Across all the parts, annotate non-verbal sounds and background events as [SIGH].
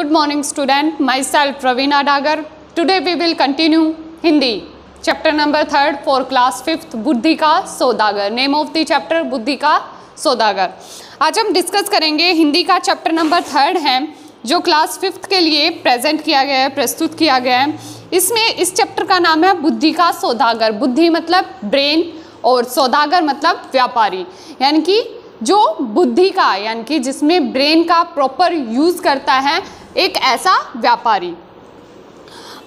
good morning student myself Praveena Dagar Today we will continue Hindi chapter number third for class fifth बुद्धि का सौदागर name of the chapter बुद्धि का सौदागर आज हम डिस्कस करेंगे हिंदी का चैप्टर नंबर थर्ड है जो क्लास फिफ्थ के लिए प्रेजेंट किया गया है प्रस्तुत किया गया है इसमें इस चैप्टर का नाम है बुद्धि का सौदागर बुद्धि मतलब ब्रेन और सौदागर मतलब व्यापारी यानी कि जो बुद्धि का यानी कि जिसमें ब्रेन का प्रॉपर यूज़ करता है एक ऐसा व्यापारी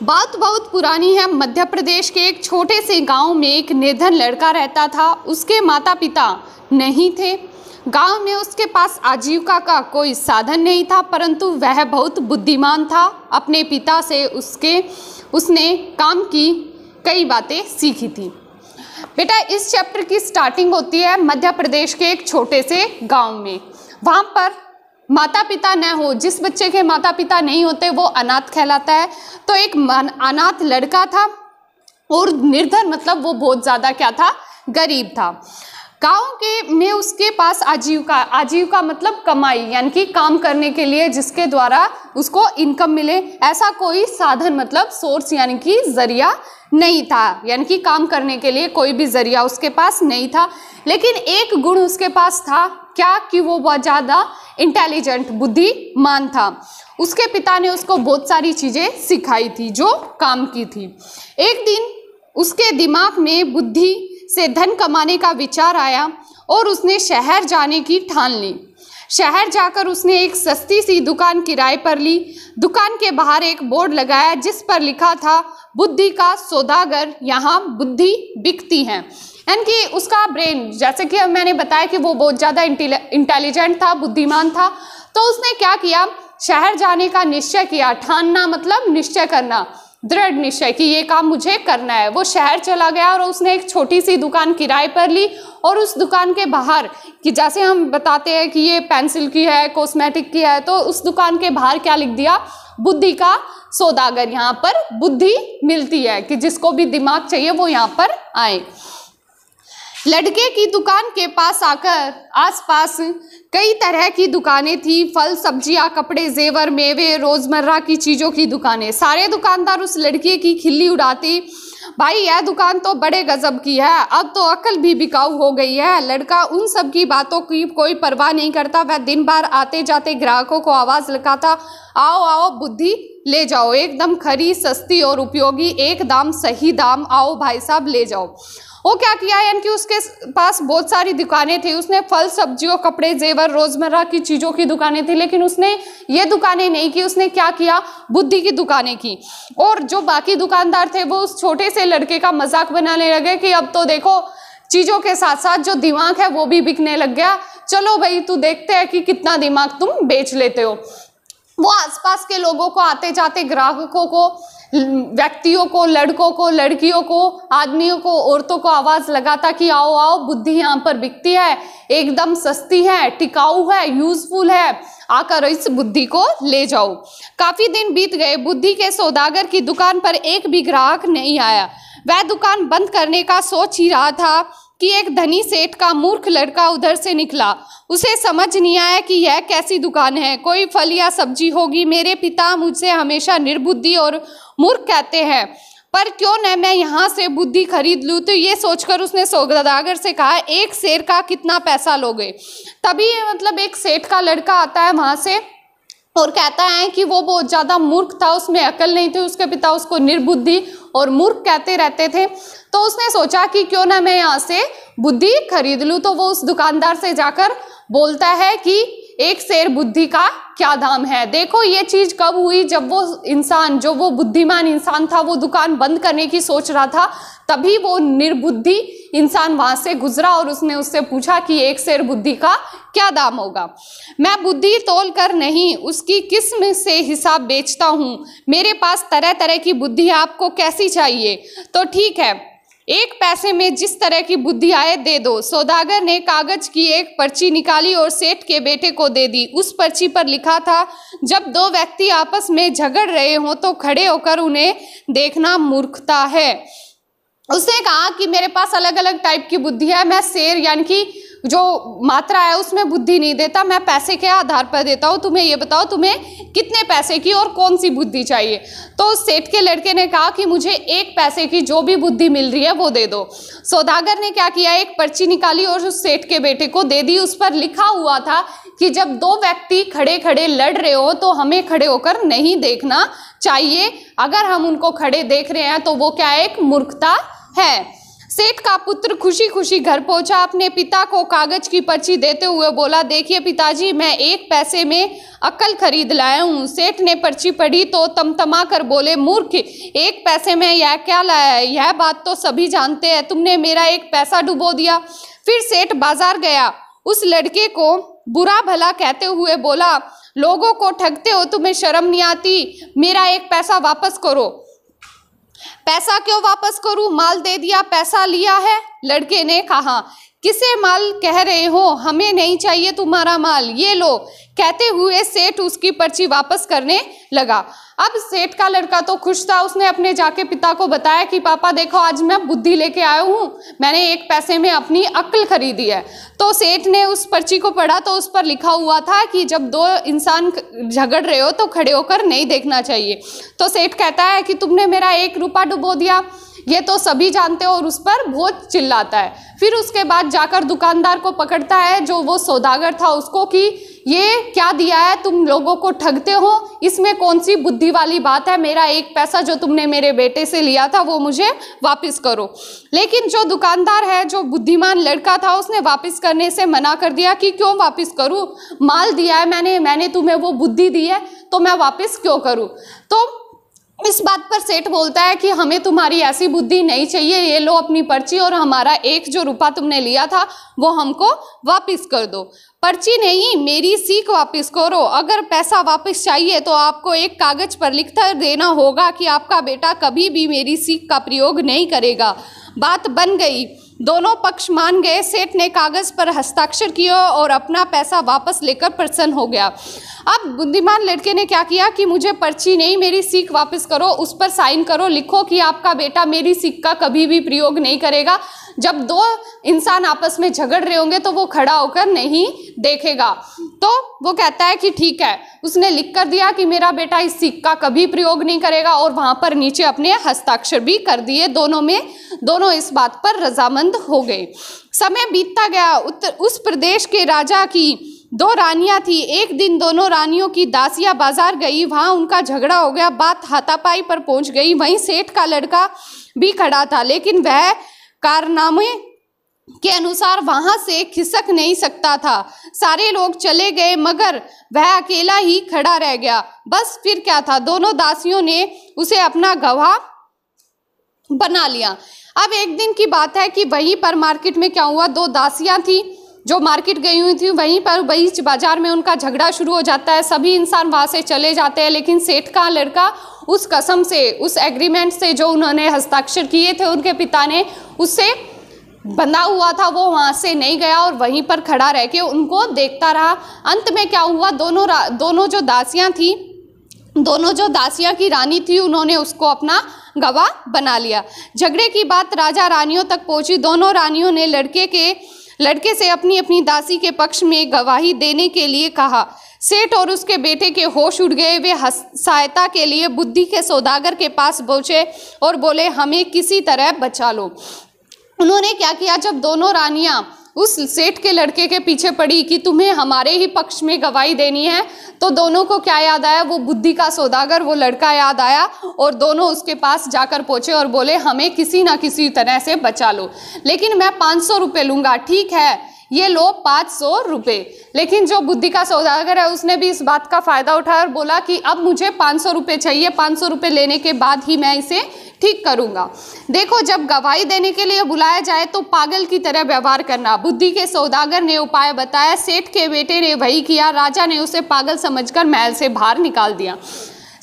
बात बहुत पुरानी है मध्य प्रदेश के एक छोटे से गांव में एक निर्धन लड़का रहता था उसके माता पिता नहीं थे गांव में उसके पास आजीविका का कोई साधन नहीं था परंतु वह बहुत बुद्धिमान था अपने पिता से उसके उसने काम की कई बातें सीखी थी बेटा इस चैप्टर की स्टार्टिंग होती है मध्य प्रदेश के एक छोटे से गांव में वहाँ पर माता पिता न हो जिस बच्चे के माता पिता नहीं होते वो अनाथ कहलाता है तो एक अनाथ लड़का था और निर्धन मतलब वो बहुत ज़्यादा क्या था गरीब था गांव के में उसके पास आजीविका आजीविका मतलब कमाई यानी कि काम करने के लिए जिसके द्वारा उसको इनकम मिले ऐसा कोई साधन मतलब सोर्स यानी कि जरिया नहीं था यानी कि काम करने के लिए कोई भी जरिया उसके पास नहीं था लेकिन एक गुण उसके पास था क्या कि वो बहुत ज़्यादा इंटेलिजेंट बुद्धिमान था उसके पिता ने उसको बहुत सारी चीज़ें सिखाई थी जो काम की थी एक दिन उसके दिमाग में बुद्धि से धन कमाने का विचार आया और उसने शहर जाने की ठान ली शहर जाकर उसने एक सस्ती सी दुकान किराए पर ली दुकान के बाहर एक बोर्ड लगाया जिस पर लिखा था बुद्धि का सौदागर यहाँ बुद्धि बिकती हैं यानी कि उसका ब्रेन जैसे कि मैंने बताया कि वो बहुत ज़्यादा इंटेलिजेंट था बुद्धिमान था तो उसने क्या किया शहर जाने का निश्चय किया ठानना मतलब निश्चय करना दृढ़ निश्चय कि ये काम मुझे करना है वो शहर चला गया और उसने एक छोटी सी दुकान किराए पर ली और उस दुकान के बाहर कि जैसे हम बताते हैं कि ये पेंसिल की है कॉस्मेटिक की है तो उस दुकान के बाहर क्या लिख दिया बुद्धि का सौदागर यहाँ पर बुद्धि मिलती है कि जिसको भी दिमाग चाहिए वो यहाँ पर आए लड़के की दुकान के पास आकर आसपास कई तरह की दुकानें थी फल सब्जियां कपड़े जेवर मेवे रोज़मर्रा की चीज़ों की दुकानें सारे दुकानदार उस लड़के की खिल्ली उड़ाती भाई यह दुकान तो बड़े गजब की है अब तो अकल भी बिकाऊ हो गई है लड़का उन सब की बातों की कोई परवाह नहीं करता वह दिन भर आते जाते ग्राहकों को आवाज़ लगाता आओ आओ बुद्धि ले जाओ एकदम खरी सस्ती और उपयोगी एक दाम सही दाम आओ भाई साहब ले जाओ वो क्या किया यानी कि उसके पास बहुत सारी दुकानें थी उसने फल सब्जियों कपड़े जेवर रोज़मर्रा की चीज़ों की दुकानें थी लेकिन उसने ये दुकानें नहीं की उसने क्या किया बुद्धि की दुकानें की और जो बाकी दुकानदार थे वो उस छोटे से लड़के का मजाक बनाने लगे कि अब तो देखो चीज़ों के साथ साथ जो दिमाग है वो भी बिकने लग गया चलो भाई तू देखते हैं कि कितना दिमाग तुम बेच लेते हो वो आसपास के लोगों को आते जाते ग्राहकों को व्यक्तियों को लड़कों को लड़कियों को आदमियों को औरतों को आवाज़ लगाता कि आओ आओ बुद्धि यहाँ पर बिकती है एकदम सस्ती है टिकाऊ है यूजफुल है आकर इस बुद्धि को ले जाओ काफ़ी दिन बीत गए बुद्धि के सौदागर की दुकान पर एक भी ग्राहक नहीं आया वह दुकान बंद करने का सोच ही रहा था कि एक धनी सेठ का मूर्ख लड़का उधर से निकला उसे समझ नहीं आया कि यह कैसी दुकान है कोई फल या सब्जी होगी मेरे पिता मुझसे हमेशा निर्बुद्धि और मूर्ख कहते हैं पर क्यों न मैं यहाँ से बुद्धि खरीद लूँ तो ये सोचकर उसने सौदागर से कहा एक शेर का कितना पैसा लोगे तभी मतलब एक सेठ का लड़का आता है वहाँ से और कहता है कि वो बहुत ज़्यादा मूर्ख था उसमें अकल नहीं थी उसके पिता उसको निर्बुद्धि और मूर्ख कहते रहते थे तो उसने सोचा कि क्यों ना मैं यहाँ से बुद्धि खरीद लूँ तो वो उस दुकानदार से जाकर बोलता है कि एक शेर बुद्धि का क्या दाम है देखो ये चीज़ कब हुई जब वो इंसान जो वो बुद्धिमान इंसान था वो दुकान बंद करने की सोच रहा था तभी वो निर्बुद्धि इंसान वहाँ से गुजरा और उसने उससे पूछा कि एक शेर बुद्धि का क्या दाम होगा मैं बुद्धि तोल कर नहीं उसकी किस्म से हिसाब बेचता हूँ मेरे पास तरह तरह की बुद्धि आपको कैसी चाहिए तो ठीक है एक पैसे में जिस तरह की बुद्धि आए दे दो सौदागर ने कागज की एक पर्ची निकाली और सेठ के बेटे को दे दी उस पर्ची पर लिखा था जब दो व्यक्ति आपस में झगड़ रहे हों तो खड़े होकर उन्हें देखना मूर्खता है उसने कहा कि मेरे पास अलग अलग टाइप की बुद्धि है मैं शेर यानी कि जो मात्रा है उसमें बुद्धि नहीं देता मैं पैसे के आधार पर देता हूँ तुम्हें ये बताओ तुम्हें कितने पैसे की और कौन सी बुद्धि चाहिए तो उस सेठ के लड़के ने कहा कि मुझे एक पैसे की जो भी बुद्धि मिल रही है वो दे दो सौदागर ने क्या किया एक पर्ची निकाली और उस सेठ के बेटे को दे दी उस पर लिखा हुआ था कि जब दो व्यक्ति खड़े खड़े लड़ रहे हो तो हमें खड़े होकर नहीं देखना चाहिए अगर हम उनको खड़े देख रहे हैं तो वो क्या है एक मूर्खता है सेठ का पुत्र खुशी खुशी घर पहुंचा अपने पिता को कागज की पर्ची देते हुए बोला देखिए पिताजी मैं एक पैसे में अक्ल खरीद लाया हूँ सेठ ने पर्ची पढ़ी तो तमतमा कर बोले मूर्ख एक पैसे में यह क्या लाया है यह बात तो सभी जानते हैं तुमने मेरा एक पैसा डुबो दिया फिर सेठ बाजार गया उस लड़के को बुरा भला कहते हुए बोला लोगों को ठगते हो तुम्हें शर्म नहीं आती मेरा एक पैसा वापस करो पैसा क्यों वापस करूं माल दे दिया पैसा लिया है लड़के ने कहा किसे माल कह रहे हो हमें नहीं चाहिए तुम्हारा माल ये लो कहते हुए सेठ उसकी पर्ची वापस करने लगा अब सेठ का लड़का तो खुश था उसने अपने जाके पिता को बताया कि पापा देखो आज मैं बुद्धि लेके आया हूँ मैंने एक पैसे में अपनी अक्ल खरीदी है तो सेठ ने उस पर्ची को पढ़ा तो उस पर लिखा हुआ था कि जब दो इंसान झगड़ रहे हो तो खड़े होकर नहीं देखना चाहिए तो सेठ कहता है कि तुमने मेरा एक रुपया डुबो दिया ये तो सभी जानते हो और उस पर बहुत चिल्लाता है फिर उसके बाद जाकर दुकानदार को पकड़ता है जो वो सौदागर था उसको कि ये क्या दिया है तुम लोगों को ठगते हो इसमें कौन सी बुद्धि वाली बात है मेरा एक पैसा जो तुमने मेरे बेटे से लिया था वो मुझे वापस करो लेकिन जो दुकानदार है जो बुद्धिमान लड़का था उसने वापस करने से मना कर दिया कि क्यों वापस करूँ माल दिया है मैंने मैंने तुम्हें वो बुद्धि दी है तो मैं वापस क्यों करूँ तो इस बात पर सेठ बोलता है कि हमें तुम्हारी ऐसी बुद्धि नहीं चाहिए ये लो अपनी पर्ची और हमारा एक जो रुपया तुमने लिया था वो हमको वापस कर दो पर्ची नहीं मेरी सीख वापस करो अगर पैसा वापस चाहिए तो आपको एक कागज़ पर लिखता देना होगा कि आपका बेटा कभी भी मेरी सीख का प्रयोग नहीं करेगा बात बन गई दोनों पक्ष मान गए सेठ ने कागज़ पर हस्ताक्षर किया और अपना पैसा वापस लेकर प्रसन्न हो गया अब बुद्धिमान लड़के ने क्या किया कि मुझे पर्ची नहीं मेरी सीख वापस करो उस पर साइन करो लिखो कि आपका बेटा मेरी सीख का कभी भी प्रयोग नहीं करेगा जब दो इंसान आपस में झगड़ रहे होंगे तो वो खड़ा होकर नहीं देखेगा तो वो कहता है कि ठीक है उसने लिख कर दिया कि मेरा बेटा इस सिक्क का कभी प्रयोग नहीं करेगा और वहाँ पर नीचे अपने हस्ताक्षर भी कर दिए दोनों में दोनों इस बात पर रजामंद हो गए समय बीतता गया उत्तर उस प्रदेश के राजा की दो रानियां थी एक दिन दोनों रानियों की दासियां बाजार गई वहां उनका झगड़ा हो गया बात हाथापाई पर पहुंच गई वहीं सेठ का लड़का भी खड़ा था लेकिन वह कारनामे के अनुसार वहां से खिसक नहीं सकता था सारे लोग चले गए मगर वह अकेला ही खड़ा रह गया बस फिर क्या था दोनों दासियों ने उसे अपना गवाह बना लिया अब एक दिन की बात है कि वहीं पर मार्केट में क्या हुआ दो दासियां थी जो मार्केट गई हुई थी वहीं पर बीच बाजार में उनका झगड़ा शुरू हो जाता है सभी इंसान वहाँ से चले जाते हैं लेकिन सेठ का लड़का उस कसम से उस एग्रीमेंट से जो उन्होंने हस्ताक्षर किए थे उनके पिता ने उससे बंधा हुआ था वो वहाँ से नहीं गया और वहीं पर खड़ा रह के उनको देखता रहा अंत में क्या हुआ दोनों दोनों जो दासियाँ थी दोनों जो दासियाँ की रानी थी उन्होंने उसको अपना गवाह बना लिया झगड़े की बात राजा रानियों तक पहुँची दोनों रानियों ने लड़के के लड़के से अपनी अपनी दासी के पक्ष में गवाही देने के लिए कहा सेठ और उसके बेटे के होश उड़ गए वे सहायता के लिए बुद्धि के सौदागर के पास पहुंचे और बोले हमें किसी तरह बचा लो उन्होंने क्या किया जब दोनों रानियां उस सेठ के लड़के के पीछे पड़ी कि तुम्हें हमारे ही पक्ष में गवाही देनी है तो दोनों को क्या याद आया वो बुद्धि का सौदागर वो लड़का याद आया और दोनों उसके पास जाकर पहुंचे और बोले हमें किसी ना किसी तरह से बचा लो लेकिन मैं पाँच सौ रुपये लूँगा ठीक है ये लो पाँच सौ रुपये लेकिन जो बुद्धि का सौदागर है उसने भी इस बात का फ़ायदा उठाया और बोला कि अब मुझे पाँच सौ रुपये चाहिए पाँच सौ रुपये लेने के बाद ही मैं इसे ठीक करूँगा देखो जब गवाही देने के लिए बुलाया जाए तो पागल की तरह व्यवहार करना बुद्धि के सौदागर ने उपाय बताया सेठ के बेटे ने वही किया राजा ने उसे पागल समझकर महल से बाहर निकाल दिया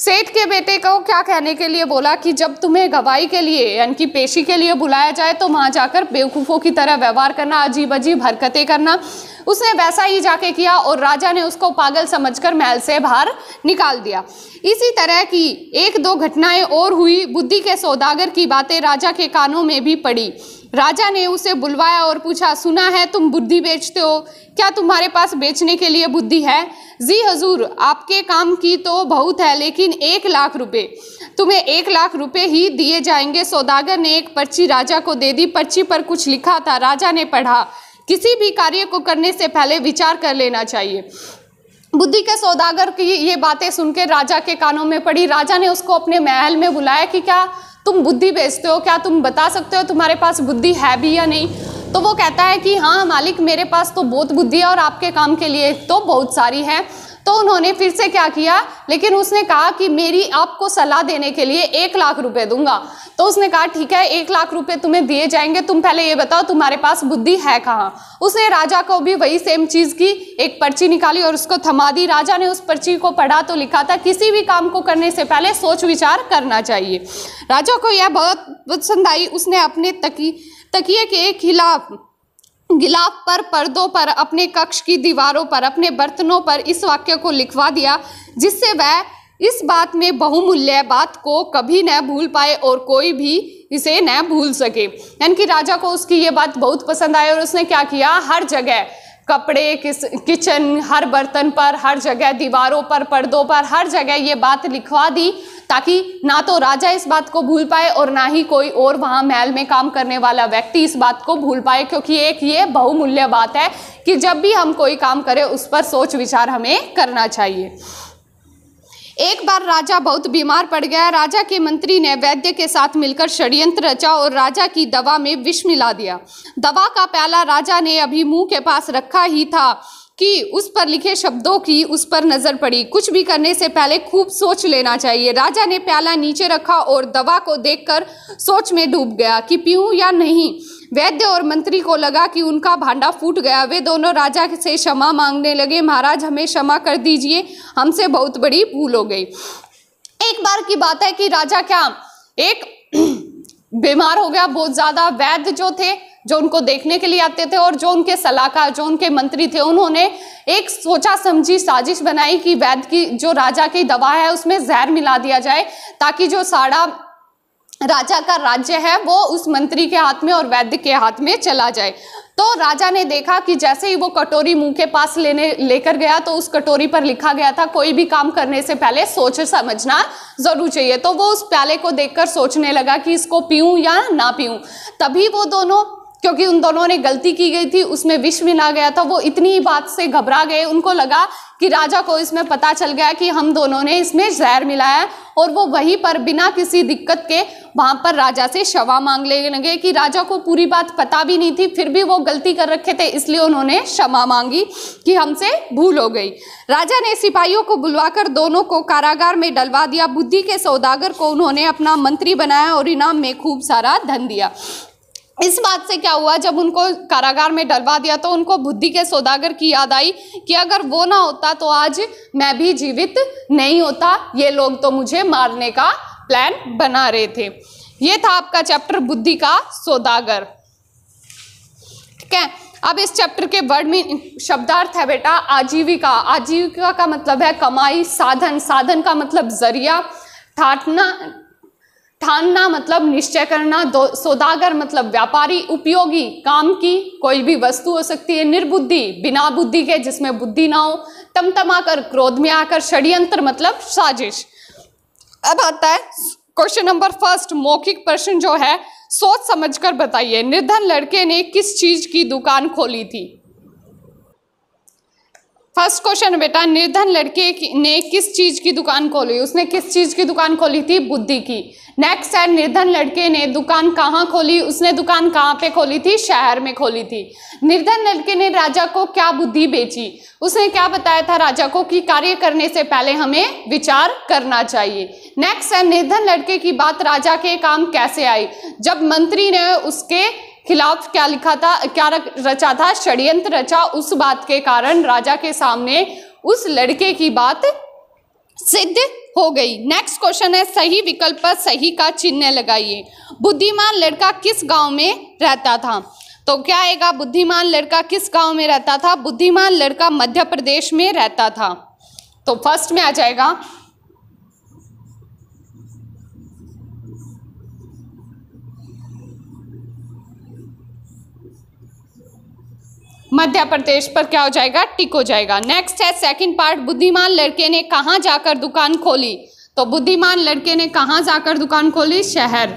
सेठ के बेटे को क्या कहने के लिए बोला कि जब तुम्हें गवाही के लिए यानी कि पेशी के लिए बुलाया जाए तो वहाँ जाकर बेवकूफ़ों की तरह व्यवहार करना अजीब अजीब हरकतें करना उसने वैसा ही जाके किया और राजा ने उसको पागल समझकर महल से बाहर निकाल दिया इसी तरह की एक दो घटनाएं और हुई बुद्धि के सौदागर की बातें राजा के कानों में भी पड़ी राजा ने उसे बुलवाया और पूछा सुना है तुम बुद्धि बेचते हो क्या तुम्हारे पास बेचने के लिए बुद्धि है जी हजूर आपके काम की तो बहुत है लेकिन एक लाख रुपए तुम्हें एक लाख रुपए ही दिए जाएंगे सौदागर ने एक पर्ची राजा को दे दी पर्ची पर कुछ लिखा था राजा ने पढ़ा किसी भी कार्य को करने से पहले विचार कर लेना चाहिए बुद्धि के सौदागर की ये बातें सुनकर राजा के कानों में पड़ी राजा ने उसको अपने महल में बुलाया कि क्या तुम बुद्धि बेचते हो क्या तुम बता सकते हो तुम्हारे पास बुद्धि है भी या नहीं तो वो कहता है कि हाँ मालिक मेरे पास तो बहुत बुद्धि है और आपके काम के लिए तो बहुत सारी है तो उन्होंने फिर से क्या किया लेकिन उसने कहा कि मेरी आपको सलाह देने के लिए एक लाख रुपए दूंगा तो उसने कहा ठीक है एक लाख रुपए तुम्हें दिए जाएंगे तुम पहले ये बताओ तुम्हारे पास बुद्धि है कहाँ उसने राजा को भी वही सेम चीज़ की एक पर्ची निकाली और उसको थमा दी राजा ने उस पर्ची को पढ़ा तो लिखा था किसी भी काम को करने से पहले सोच विचार करना चाहिए राजा को यह बहुत पसंद आई उसने अपने तकी तकिए के खिलाफ गिलाफ पर पर्दों पर अपने कक्ष की दीवारों पर अपने बर्तनों पर इस वाक्य को लिखवा दिया जिससे वह इस बात में बहुमूल्य बात को कभी न भूल पाए और कोई भी इसे न भूल सके यानी कि राजा को उसकी ये बात बहुत पसंद आई और उसने क्या किया हर जगह कपड़े किस किचन हर बर्तन पर हर जगह दीवारों पर पर्दों पर हर जगह ये बात लिखवा दी ताकि ना तो राजा इस बात को भूल पाए और ना ही कोई और वहाँ महल में काम करने वाला व्यक्ति इस बात को भूल पाए क्योंकि एक ये बहुमूल्य बात है कि जब भी हम कोई काम करें उस पर सोच विचार हमें करना चाहिए एक बार राजा बहुत बीमार पड़ गया राजा के मंत्री ने वैद्य के साथ मिलकर षड्यंत्र रचा और राजा की दवा में विष मिला दिया दवा का प्याला राजा ने अभी मुंह के पास रखा ही था कि उस पर लिखे शब्दों की उस पर नजर पड़ी कुछ भी करने से पहले खूब सोच लेना चाहिए राजा ने प्याला नीचे रखा और दवा को देखकर सोच में डूब गया कि पीऊँ या नहीं वैद्य और मंत्री को लगा कि उनका भांडा फूट गया वे दोनों राजा से क्षमा मांगने लगे महाराज हमें क्षमा कर दीजिए हमसे बहुत बड़ी भूल हो गई एक बार की बात है कि राजा क्या एक [CLEARS THROAT] बीमार हो गया बहुत ज़्यादा वैद्य जो थे जो उनको देखने के लिए आते थे और जो उनके सलाहकार जो उनके मंत्री थे उन्होंने एक सोचा समझी साजिश बनाई कि वैद्य की जो राजा की दवा है उसमें जहर मिला दिया जाए ताकि जो साड़ा राजा का राज्य है वो उस मंत्री के हाथ में और वैद्य के हाथ में चला जाए तो राजा ने देखा कि जैसे ही वो कटोरी मुंह के पास लेने लेकर गया तो उस कटोरी पर लिखा गया था कोई भी काम करने से पहले सोच समझना जरूर चाहिए तो वो उस प्याले को देखकर सोचने लगा कि इसको पीऊं या ना पीऊं तभी वो दोनों क्योंकि उन दोनों ने गलती की गई थी उसमें विष भी ना गया था वो इतनी ही बात से घबरा गए उनको लगा कि राजा को इसमें पता चल गया कि हम दोनों ने इसमें जहर मिलाया और वो वहीं पर बिना किसी दिक्कत के वहाँ पर राजा से क्षमा मांग ले लगे कि राजा को पूरी बात पता भी नहीं थी फिर भी वो गलती कर रखे थे इसलिए उन्होंने क्षमा मांगी कि हमसे भूल हो गई राजा ने सिपाहियों को बुलवाकर दोनों को कारागार में डलवा दिया बुद्धि के सौदागर को उन्होंने अपना मंत्री बनाया और इनाम में खूब सारा धन दिया इस बात से क्या हुआ जब उनको कारागार में डलवा दिया तो उनको बुद्धि के सौदागर की याद आई कि अगर वो ना होता तो आज मैं भी जीवित नहीं होता ये लोग तो मुझे मारने का प्लान बना रहे थे ये था आपका चैप्टर बुद्धि का सौदागर ठीक है अब इस चैप्टर के वर्ड में शब्दार्थ है बेटा आजीविका आजीविका का मतलब है कमाई साधन साधन का मतलब जरिया ठाटना ठानना मतलब निश्चय करना सौदागर मतलब व्यापारी उपयोगी काम की कोई भी वस्तु हो सकती है निर्बुद्धि बिना बुद्धि के जिसमें बुद्धि ना हो तमतमाकर क्रोध में आकर षड्यंत्र मतलब साजिश अब आता है क्वेश्चन नंबर फर्स्ट मौखिक प्रश्न जो है सोच समझकर बताइए निर्धन लड़के ने किस चीज की दुकान खोली थी फर्स्ट क्वेश्चन बेटा निर्धन लड़के ने किस चीज की दुकान खोली उसने किस चीज की दुकान खोली थी बुद्धि की नेक्स्ट है निर्धन लड़के ने दुकान कहाँ खोली उसने दुकान कहाँ पे खोली थी शहर में खोली थी निर्धन लड़के ने राजा को क्या बुद्धि बेची उसने क्या बताया था राजा को कि कार्य करने से पहले हमें विचार करना चाहिए नेक्स्ट है निर्धन लड़के की बात राजा के काम कैसे आई जब मंत्री ने उसके खिलाफ क्या लिखा था क्या रचा था षड्यंत्र रचा उस बात के कारण राजा के सामने उस लड़के की बात सिद्ध हो गई नेक्स्ट क्वेश्चन है सही विकल्प पर सही का चिन्ह लगाइए बुद्धिमान लड़का किस गांव में रहता था तो क्या आएगा बुद्धिमान लड़का किस गांव में रहता था बुद्धिमान लड़का मध्य प्रदेश में रहता था तो फर्स्ट में आ जाएगा मध्य प्रदेश पर क्या हो जाएगा टिक हो जाएगा नेक्स्ट है सेकंड पार्ट बुद्धिमान लड़के ने कहाँ जाकर दुकान खोली तो बुद्धिमान लड़के ने कहाँ जाकर दुकान खोली शहर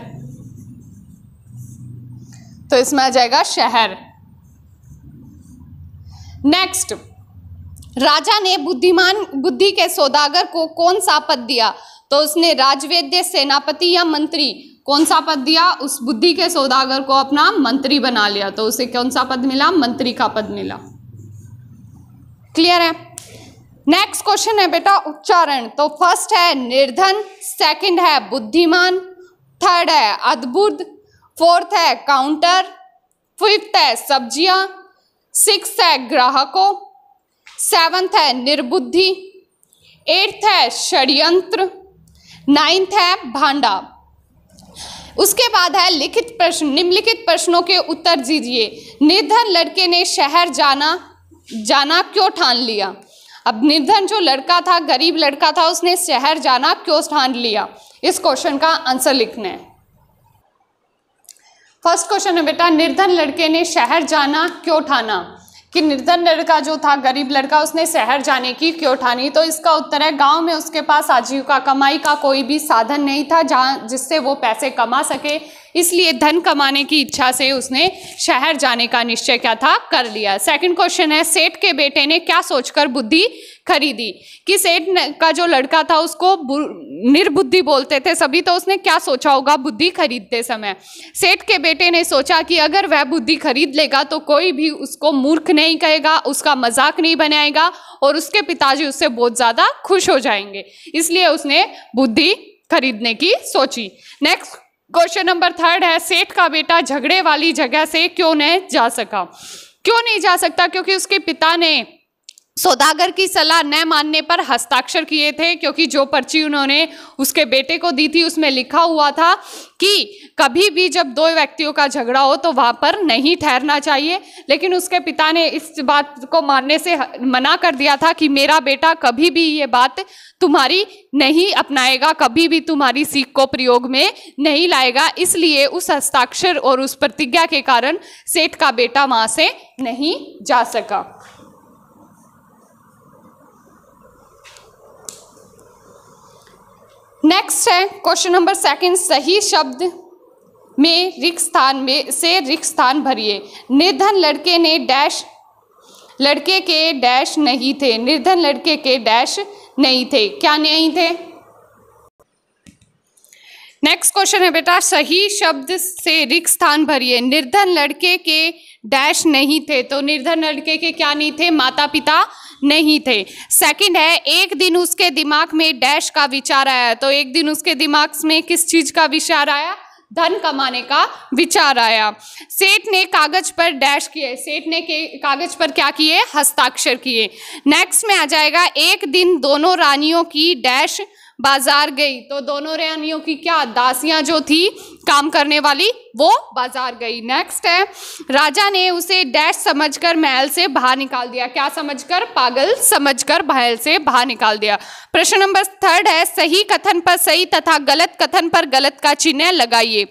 तो इसमें आ जाएगा शहर नेक्स्ट राजा ने बुद्धिमान बुद्धि के सौदागर को कौन सा पद दिया तो उसने राजवेद्य सेनापति या मंत्री कौन सा पद दिया उस बुद्धि के सौदागर को अपना मंत्री बना लिया तो उसे कौन सा पद मिला मंत्री का पद मिला क्लियर है नेक्स्ट क्वेश्चन है बेटा उच्चारण तो फर्स्ट है निर्धन सेकंड है बुद्धिमान थर्ड है अद्भुत फोर्थ है काउंटर फिफ्थ है सब्जियां सिक्स है ग्राहकों सेवंथ है निर्बुद्धि एट्थ है षड्यंत्र नाइन्थ है भांडा उसके बाद है लिखित प्रश्न निम्नलिखित प्रश्नों के उत्तर दीजिए निर्धन लड़के ने शहर जाना जाना क्यों ठान लिया अब निर्धन जो लड़का था गरीब लड़का था उसने शहर जाना क्यों ठान लिया इस क्वेश्चन का आंसर लिखना है फर्स्ट क्वेश्चन है बेटा निर्धन लड़के ने शहर जाना क्यों ठाना कि निर्धन लड़का जो था गरीब लड़का उसने शहर जाने की क्यों ठानी तो इसका उत्तर है गांव में उसके पास आजीविका कमाई का कोई भी साधन नहीं था जहाँ जिससे वो पैसे कमा सके इसलिए धन कमाने की इच्छा से उसने शहर जाने का निश्चय क्या था कर लिया सेकंड क्वेश्चन है सेठ के बेटे ने क्या सोचकर बुद्धि खरीदी कि सेठ का जो लड़का था उसको निर्बुद्धि बोलते थे सभी तो उसने क्या सोचा होगा बुद्धि खरीदते समय सेठ के बेटे ने सोचा कि अगर वह बुद्धि खरीद लेगा तो कोई भी उसको मूर्ख नहीं कहेगा उसका मजाक नहीं बनाएगा और उसके पिताजी उससे बहुत ज़्यादा खुश हो जाएंगे इसलिए उसने बुद्धि खरीदने की सोची नेक्स्ट क्वेश्चन नंबर थर्ड है सेठ का बेटा झगड़े वाली जगह से क्यों नहीं जा सका क्यों नहीं जा सकता क्योंकि उसके पिता ने सौदागर की सलाह न मानने पर हस्ताक्षर किए थे क्योंकि जो पर्ची उन्होंने उसके बेटे को दी थी उसमें लिखा हुआ था कि कभी भी जब दो व्यक्तियों का झगड़ा हो तो वहाँ पर नहीं ठहरना चाहिए लेकिन उसके पिता ने इस बात को मानने से मना कर दिया था कि मेरा बेटा कभी भी ये बात तुम्हारी नहीं अपनाएगा कभी भी तुम्हारी सीख को प्रयोग में नहीं लाएगा इसलिए उस हस्ताक्षर और उस प्रतिज्ञा के कारण सेठ का बेटा वहाँ से नहीं जा सका नेक्स्ट है क्वेश्चन नंबर सेकंड सही शब्द में रिक्त स्थान में से रिक्त स्थान भरिए निर्धन लड़के ने डैश लड़के के डैश नहीं थे निर्धन लड़के के डैश नहीं थे क्या नहीं थे नेक्स्ट क्वेश्चन है बेटा सही शब्द से रिक्त स्थान भरिए निर्धन लड़के के डैश नहीं थे तो निर्धन लड़के के क्या नहीं थे माता पिता नहीं थे सेकंड है एक दिन उसके दिमाग में डैश का विचार आया तो एक दिन उसके दिमाग में किस चीज का विचार आया धन कमाने का विचार आया सेठ ने कागज पर डैश किए सेठ ने के कागज पर क्या किए हस्ताक्षर किए नेक्स्ट में आ जाएगा एक दिन दोनों रानियों की डैश बाजार गई तो दोनों रेहानियों की क्या दासियां जो थी काम करने वाली वो बाजार गई नेक्स्ट है राजा ने उसे डैश समझकर महल से बाहर निकाल दिया क्या समझकर पागल समझकर महल से बाहर निकाल दिया प्रश्न नंबर थर्ड है सही कथन पर सही तथा गलत कथन पर गलत का चिन्ह लगाइए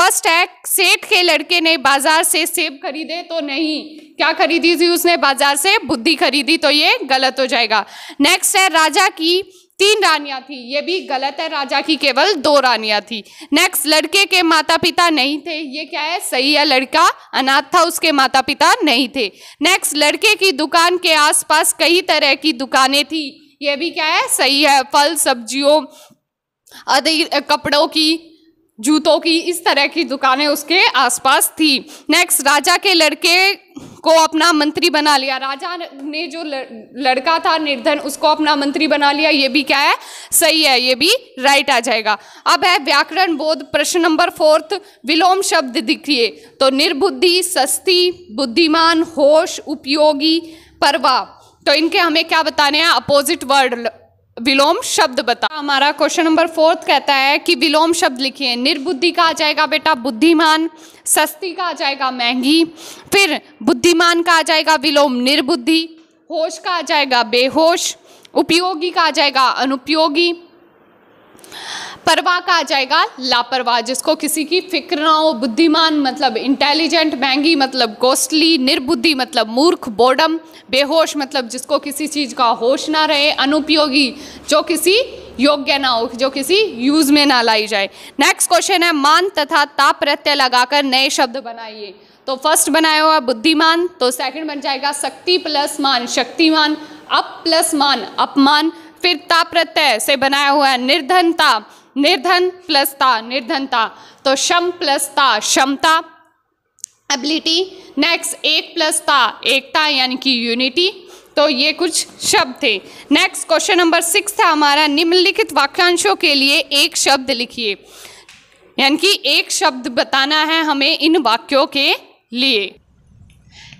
फर्स्ट है सेठ के लड़के ने बाजार से सेब खरीदे तो नहीं क्या खरीदी थी उसने बाजार से बुद्धि खरीदी तो ये गलत हो जाएगा नेक्स्ट है राजा की तीन रानियां थी ये भी गलत है राजा की केवल दो रानियां थी नेक्स्ट लड़के के माता पिता नहीं थे ये क्या है सही है लड़का अनाथ था उसके माता पिता नहीं थे नेक्स्ट लड़के की दुकान के आसपास कई तरह की दुकानें थी ये भी क्या है सही है फल सब्जियों कपड़ों की जूतों की इस तरह की दुकानें उसके आसपास थी नेक्स्ट राजा के लड़के को अपना मंत्री बना लिया राजा ने जो लड़का था निर्धन उसको अपना मंत्री बना लिया ये भी क्या है सही है ये भी राइट आ जाएगा अब है व्याकरण बोध प्रश्न नंबर फोर्थ विलोम शब्द दिखिए तो निर्बुद्धि सस्ती बुद्धिमान होश उपयोगी परवा तो इनके हमें क्या बताने हैं अपोजिट वर्ड विलोम शब्द बता हमारा क्वेश्चन नंबर फोर्थ कहता है कि विलोम शब्द लिखिए निर्बुद्धि का आ जाएगा बेटा बुद्धिमान सस्ती का आ जाएगा महंगी फिर बुद्धिमान का आ जाएगा विलोम निर्बुद्धि होश का आ जाएगा बेहोश उपयोगी का आ जाएगा अनुपयोगी परवाह का आ जाएगा लापरवाह जिसको किसी की फिक्र ना हो बुद्धिमान मतलब इंटेलिजेंट महंगी मतलब गोस्टली निर्बुद्धि मतलब मूर्ख बोर्डम बेहोश मतलब जिसको किसी चीज़ का होश ना रहे अनुपयोगी जो किसी योग्य ना हो जो किसी यूज में ना लाई जाए नेक्स्ट क्वेश्चन है मान तथा ताप प्रत्यय लगाकर नए शब्द बनाइए तो फर्स्ट बनाया हुआ बुद्धिमान तो सेकंड बन जाएगा शक्ति प्लस मान शक्तिमान अप प्लस मान अपमान फिर ताप प्रत्यय से बनाया हुआ है निर्धनता निर्धन प्लस ता निर्धनता तो शम प्लस ता क्षमता एबिलिटी नेक्स्ट एक प्लस ता एकता यानी कि यूनिटी तो ये कुछ शब्द थे नेक्स्ट क्वेश्चन नंबर सिक्स था हमारा निम्नलिखित वाक्यांशों के लिए एक शब्द लिखिए यानी कि एक शब्द बताना है हमें इन वाक्यों के लिए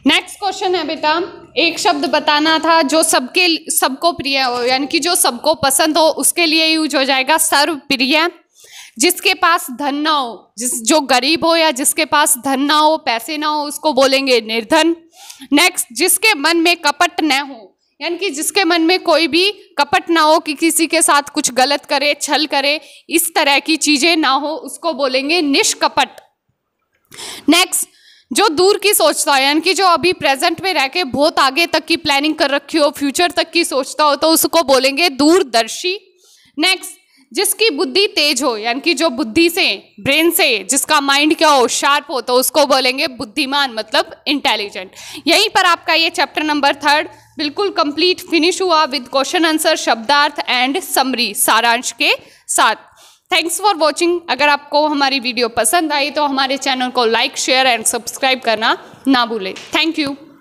नेक्स्ट क्वेश्चन है बेटा एक शब्द बताना था जो सबके सबको प्रिय हो यानी कि जो सबको पसंद हो उसके लिए यूज हो जाएगा सर्व प्रिय जिसके पास धन ना हो जिस जो गरीब हो या जिसके पास धन ना हो पैसे ना हो उसको बोलेंगे निर्धन नेक्स्ट जिसके मन में कपट न हो यानी कि जिसके मन में कोई भी कपट ना हो कि किसी के साथ कुछ गलत करे छल करे इस तरह की चीजें ना हो उसको बोलेंगे निष्कपट नेक्स्ट जो दूर की सोचता है यानी कि जो अभी प्रेजेंट में रह के बहुत आगे तक की प्लानिंग कर रखी हो फ्यूचर तक की सोचता हो तो उसको बोलेंगे दूरदर्शी नेक्स्ट जिसकी बुद्धि तेज हो यानी कि जो बुद्धि से ब्रेन से जिसका माइंड क्या हो शार्प हो तो उसको बोलेंगे बुद्धिमान मतलब इंटेलिजेंट यहीं पर आपका ये चैप्टर नंबर थर्ड बिल्कुल कंप्लीट फिनिश हुआ विद क्वेश्चन आंसर शब्दार्थ एंड समरी सारांश के साथ थैंक्स फॉर वॉचिंग अगर आपको हमारी वीडियो पसंद आई तो हमारे चैनल को लाइक शेयर एंड सब्सक्राइब करना ना भूलें थैंक यू